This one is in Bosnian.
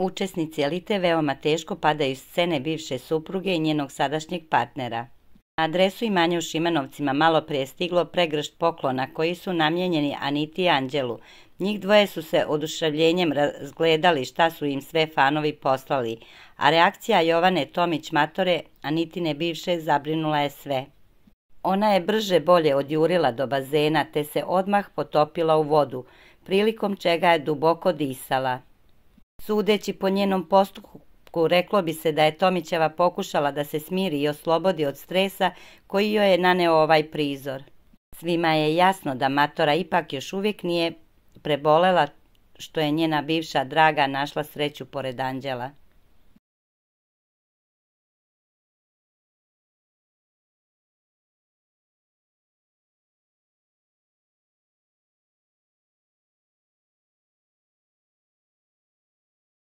Učesnici elite veoma teško padaju iz scene bivše supruge i njenog sadašnjeg partnera. Na adresu imanja u Šimanovcima malo prije stiglo pregršt poklona koji su namjenjeni Aniti i Anđelu. Njih dvoje su se oduševljenjem razgledali šta su im sve fanovi poslali, a reakcija Jovane Tomić-Matore Anitine bivše zabrinula je sve. Ona je brže bolje odjurila do bazena te se odmah potopila u vodu, prilikom čega je duboko disala. Sudeći po njenom postupku, reklo bi se da je Tomićeva pokušala da se smiri i oslobodi od stresa koji joj je naneo ovaj prizor. Svima je jasno da Matora ipak još uvijek nije prebolela što je njena bivša draga našla sreću pored anđela.